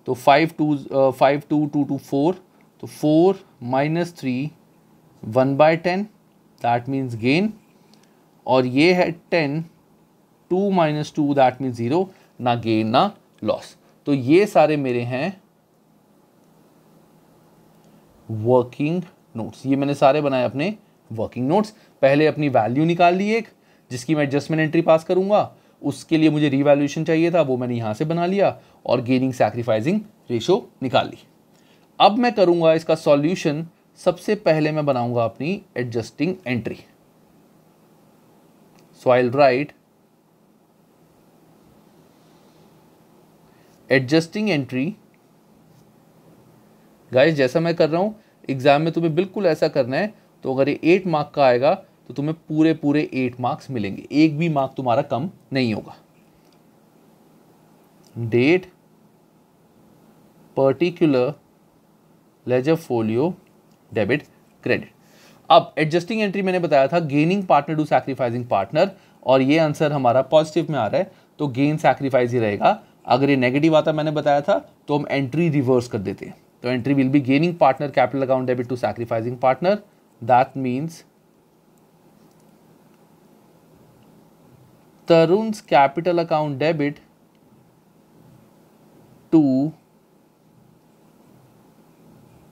so 5 2 uh, 5 2 2 2 4 so 4 minus 3 1 by 10 that means gain और ये है ten two minus two that mean zero ना गेन ना लॉस तो ये सारे मेरे हैं वर्किंग नोट्स ये मैंने सारे बनाए अपने वर्किंग नोट्स पहले अपनी वैल्यू निकाल ली एक जिसकी मैं एडजस्टमेंट एंट्री पास करूंगा उसके लिए मुझे रिवैल्यूएशन चाहिए था वो मैंने यहाँ से बना लिया और गेनिंग सैक्रिफाइजिंग रेशो निकाल ली अब मैं करूँगा इसका सॉल्यूशन सबसे पहले मैं बनाऊंगा अपनी adjusting entry So I'll write adjusting entry guys जैसा मैं कर रहा हूँ एग्जाम में तुम्हें बिल्कुल ऐसा करना है तो अगर ये एट मार्क का आएगा तो तुम्हें पूरे पूरे एट मार्क्स मिलेंगे एक भी मार्क तुम्हारा कम नहीं होगा date particular ledger folio debit credit अब एडजस्टिंग एंट्री मैंने बताया था gaining partner to sacrificing partner और ये आंसर हमारा पॉजिटिव में आ रहा है तो गेन सैक्रीफाइस ही रहेगा अगर ये नेगेटिव आता मैंने बताया था तो हम एंट्री रिवर्स कर देते हैं तो entry will be gaining partner capital account debit to sacrificing partner that means Tarun capital account debit to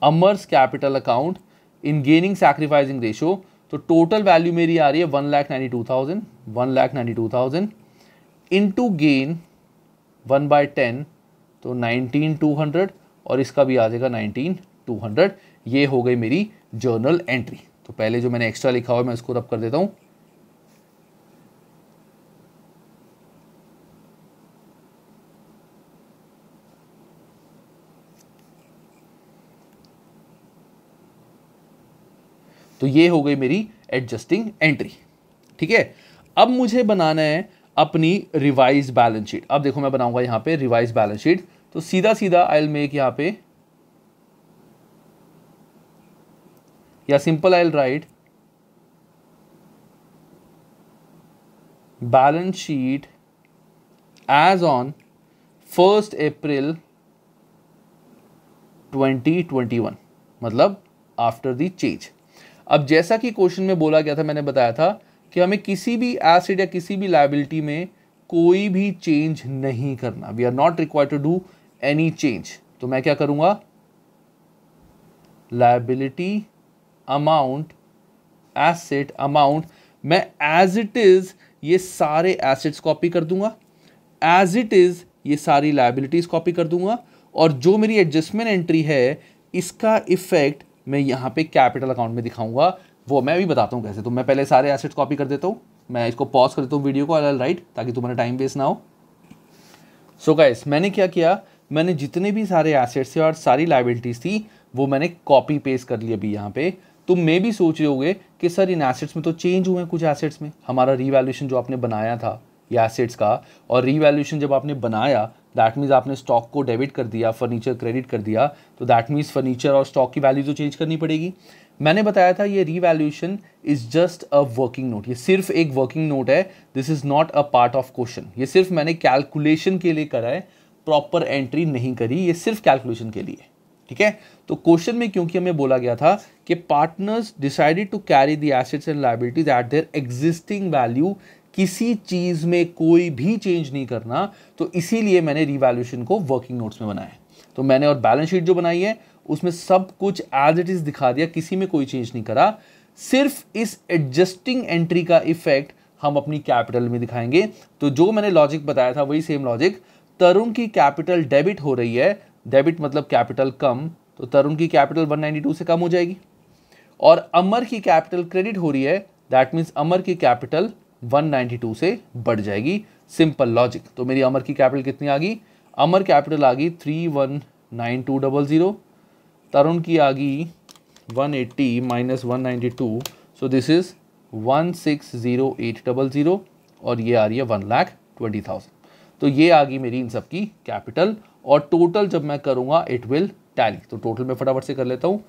Amar's capital account in gaining sacrificing ratio तो टोटल वैल्यू मेरी आ रही है one lakh ninety two thousand one lakh ninety two thousand into gain one by ten तो नाइनटीन टू हंड्रेड और इसका भी आ जाएगा नाइनटीन टू हंड्रेड ये हो गई मेरी जर्नल एंट्री तो पहले जो मैंने एक्स्ट्रा लिखा हुआ मैं उसको रब कर देता हूँ तो ये हो गई मेरी एडजस्टिंग एंट्री ठीक है अब मुझे बनाना है अपनी रिवाइज बैलेंस शीट अब देखो मैं बनाऊंगा यहां पे रिवाइज बैलेंस शीट तो सीधा सीधा आई मेक यहां पे या simple I write balance sheet as on first April 2021 मतलब आफ्टर द चेंज अब जैसा कि क्वेश्चन में बोला गया था मैंने बताया था कि हमें किसी भी एसिड या किसी भी लाइबिलिटी में कोई भी चेंज नहीं करना we are not require to do any change तो मैं क्या करूंगा लाइबिलिटी अमाउंट एसेट अमाउंट मैं एज इट इज़ ये सारे एसेट्स कॉपी कर दूंगा एज इट इज़ ये सारी लाइबिलिटीज़ कॉपी कर दूंगा और जो मेरी एडजस्टमेंट एंट्री है इसका इफेक्ट मैं यहाँ पे कैपिटल अकाउंट में दिखाऊंगा वो मैं भी बताता हूँ कैसे तो मैं पहले सारे एसेट्स कॉपी कर देता हूँ मैं इसको पॉज कर देता हूँ वीडियो को एल राइट ताकि तुम्हारा टाइम वेस्ट ना हो सो so गाइस मैंने क्या किया मैंने जितने भी सारे एसेट्स थे और सारी लाइबिलिटीज़ थी वो मैंने कॉपी पेस्ट कर ली अभी यहाँ पे तुम तो मैं भी सोच रहे होगे कि सर इन एसेट्स में तो चेंज हुए हैं कुछ एसेट्स में हमारा रीवैल्यूशन जो आपने बनाया था ये एसेट्स का और रीवैल्यूशन जब आपने बनाया दैट मीन्स आपने स्टॉक को डेबिट कर दिया फर्नीचर क्रेडिट कर दिया तो दैट मीन्स फर्नीचर और स्टॉक की वैल्यू तो चेंज करनी पड़ेगी मैंने बताया था ये revaluation is just a working note ये सिर्फ एक वर्किंग नोट है this is not a part of question ये सिर्फ मैंने कैलकुलेशन के लिए करा है प्रॉपर एंट्री नहीं करी ये सिर्फ कैलकुलेशन के लिए ठीक है तो क्वेश्चन में क्योंकि हमें बोला गया था कि partners decided to carry the assets and liabilities at their existing value किसी चीज़ में कोई भी चेंज नहीं करना तो इसीलिए मैंने रिवैल्यूशन को वर्किंग नोट्स में बनाया है तो मैंने और बैलेंस शीट जो बनाई है उसमें सब कुछ एज इट इज़ दिखा दिया किसी में कोई चेंज नहीं करा सिर्फ इस एडजस्टिंग एंट्री का इफेक्ट हम अपनी कैपिटल में दिखाएंगे तो जो मैंने लॉजिक बताया था वही सेम लॉजिक तरुण की कैपिटल डेबिट हो रही है डेबिट मतलब कैपिटल कम तो तरुण की कैपिटल 192 से कम हो जाएगी और अमर की कैपिटल क्रेडिट हो रही है दैट मीन्स अमर की कैपिटल 192 से बढ़ जाएगी सिंपल लॉजिक तो मेरी अमर की कैपिटल कितनी आ गई अमर कैपिटल आ गई three one nine two double zero Tarun की आ गई one eighty minus one ninety two so this is one six zero eight double zero और ये आ रही है वन लाख ट्वेंटी थाउजेंड तो ये आ गई मेरी इन सब की कैपिटल और टोटल जब मैं करूँगा इट विल टैली तो टोटल मैं फटाफट से कर लेता हूँ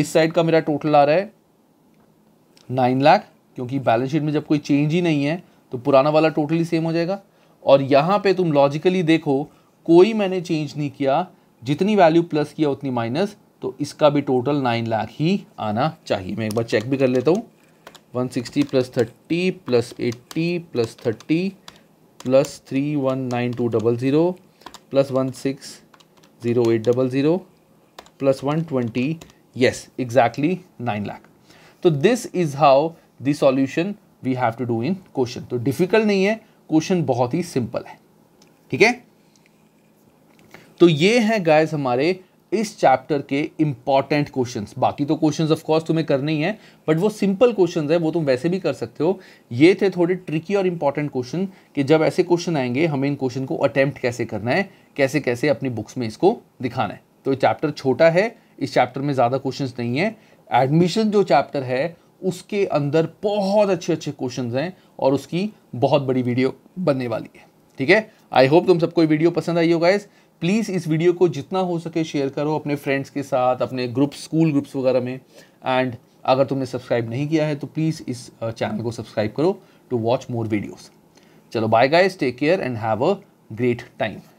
इस साइड का मेरा टोटल आ रहा है नाइन लाख क्योंकि बैलेंस शीट में जब कोई चेंज ही नहीं है तो पुराना वाला टोटली सेम हो जाएगा और यहाँ पे तुम लॉजिकली देखो कोई मैंने चेंज नहीं किया जितनी वैल्यू प्लस किया उतनी माइनस तो इसका भी टोटल नाइन लाख ही आना चाहिए मैं एक बार चेक भी कर लेता हूँ one sixty plus thirty plus eighty plus thirty plus three one nine two double zero plus one six zero eight double zero plus one twenty yes exactly nine lakh तो this is how the solution we have to do in question तो डिफिकल्ट नहीं है क्वेश्चन बहुत ही सिंपल है ठीक है तो ये है गाइस हमारे इस चैप्टर के इंपॉर्टेंट क्वेश्चंस बाकी तो क्वेश्चंस ऑफ कोर्स तुम्हें करने ही हैं बट वो सिंपल क्वेश्चंस है वो तुम वैसे भी कर सकते हो ये थे थोड़े ट्रिकी और इंपॉर्टेंट क्वेश्चन कि जब ऐसे क्वेश्चन आएंगे हमें इन क्वेश्चन को अटेम्प्ट कैसे करना है कैसे कैसे अपनी बुक्स में इसको दिखाना है तो चैप्टर छोटा है इस चैप्टर में ज़्यादा क्वेश्चन नहीं है एडमिशन जो चैप्टर है उसके अंदर बहुत अच्छे अच्छे क्वेश्चन हैं और उसकी बहुत बड़ी वीडियो बनने वाली है ठीक है आई होप तुम सबको वीडियो पसंद आई हो गाइज प्लीज़ इस वीडियो को जितना हो सके शेयर करो अपने फ्रेंड्स के साथ अपने ग्रुप स्कूल ग्रुप्स वगैरह में एंड अगर तुमने सब्सक्राइब नहीं किया है तो प्लीज़ इस चैनल को सब्सक्राइब करो टू वॉच मोर वीडियोज़ चलो bye guys take care and have a great time